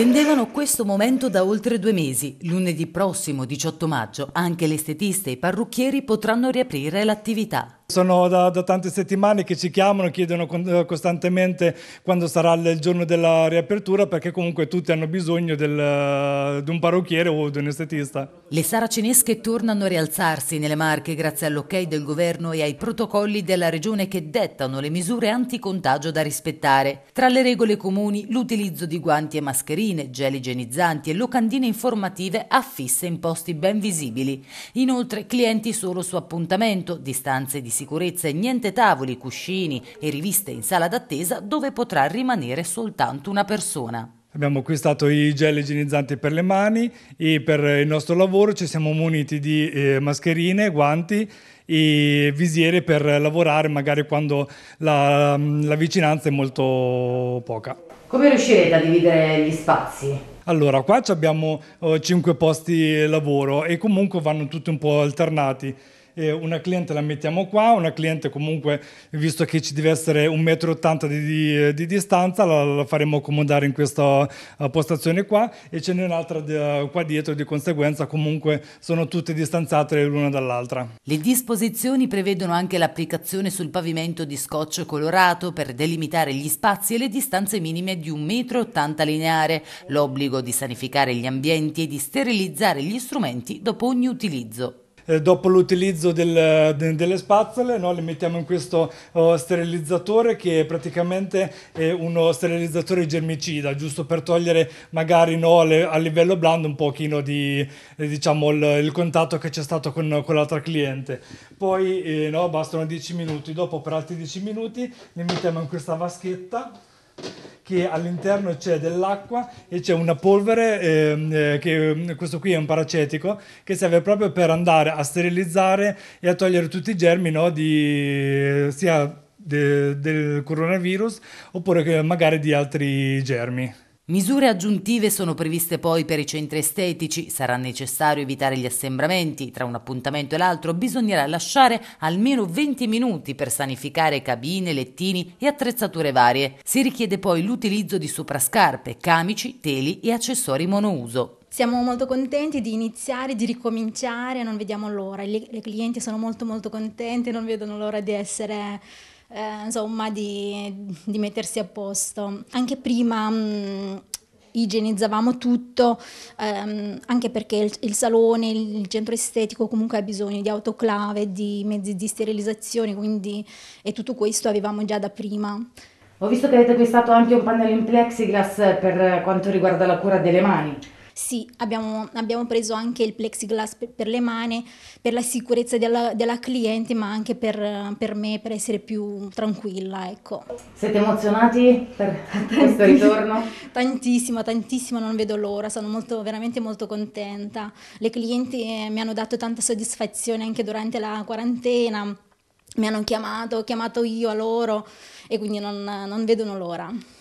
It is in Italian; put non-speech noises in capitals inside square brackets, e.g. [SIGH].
Attendevano questo momento da oltre due mesi. Lunedì prossimo, 18 maggio, anche le estetiste e i parrucchieri potranno riaprire l'attività. Sono da, da, tante settimane che ci chiamano, chiedono eh, costantemente quando sarà il giorno della riapertura perché comunque tutti hanno bisogno del, eh, di un parrucchiere o di un estetista. Le saracinesche tornano a rialzarsi nelle Marche grazie all'ok del governo e ai protocolli della regione che dettano le misure anticontagio da rispettare. Tra le regole comuni l'utilizzo di guanti e mascherine, gel igienizzanti e locandine informative affisse in posti ben visibili. Inoltre clienti solo su appuntamento, distanze di sicurezza e niente tavoli, cuscini e riviste in sala d'attesa dove potrà rimanere soltanto una persona. Abbiamo acquistato i gel igienizzanti per le mani e per il nostro lavoro ci siamo muniti di eh, mascherine, guanti e visiere per lavorare magari quando la, la vicinanza è molto poca. Come riuscirete a dividere gli spazi? Allora, qua abbiamo eh, 5 posti lavoro e comunque vanno tutti un po' alternati eh, una cliente la mettiamo qua, una cliente comunque, visto che ci deve essere 1,80 m di, di, di distanza, la, la, faremo accomodare in questa eh, postazione qua e ce n'è un'altra de, qua dietro, di conseguenza comunque sono tutte distanziate l'una dall'altra. Le disposizioni prevedono anche l'applicazione sul pavimento di scotch colorato per delimitare gli spazi e le distanze minime di un metro e m lineare, l'obbligo di sanificare gli ambienti e di sterilizzare gli strumenti dopo ogni utilizzo. Eh, dopo l'utilizzo del, de, delle spazzole, no? le mettiamo in questo oh, sterilizzatore che è praticamente è uno sterilizzatore germicida, giusto per togliere magari no, le, a livello blando un pochino di, eh, diciamo, il, il, contatto che c'è stato con, con l'altra cliente. Poi eh, no, bastano 10 minuti, dopo per altri 10 minuti le mettiamo in questa vaschetta che all'interno c'è dell'acqua e c'è una polvere, ehm, eh, che, mm, questo qui è un paracetico, che serve proprio per andare a sterilizzare e a togliere tutti i germi no, di, eh, sia de, del coronavirus oppure magari di altri germi. Misure aggiuntive sono previste poi per i centri estetici, sarà necessario evitare gli assembramenti, tra un appuntamento e l'altro bisognerà lasciare almeno 20 minuti per sanificare cabine, lettini e attrezzature varie. Si richiede poi l'utilizzo di soprascarpe, camici, teli e accessori monouso. Siamo molto contenti di iniziare, di ricominciare, non vediamo l'ora. Le, le clienti sono molto molto contente, non vedono l'ora di essere eh, insomma, di, di, mettersi a posto. Anche prima mh, mm, igienizzavamo tutto, ehm, anche perché il, il, salone, il centro estetico comunque ha bisogno di autoclave, di mezzi di sterilizzazione, quindi e tutto questo avevamo già da prima. Ho visto che avete acquistato anche un pannello in plexiglass per eh, quanto riguarda la cura delle mani. Sì, abbiamo, abbiamo preso anche il plexiglass per, per, le mani, per la sicurezza della, della cliente, ma anche per, per, me, per essere più tranquilla. Ecco. Siete emozionati per [LAUGHS] questo ritorno? tantissimo, tantissimo, non vedo l'ora, sono molto, veramente molto contenta. Le clienti eh, mi hanno dato tanta soddisfazione anche durante la quarantena mi hanno chiamato, ho chiamato io a loro e quindi non, non vedono l'ora.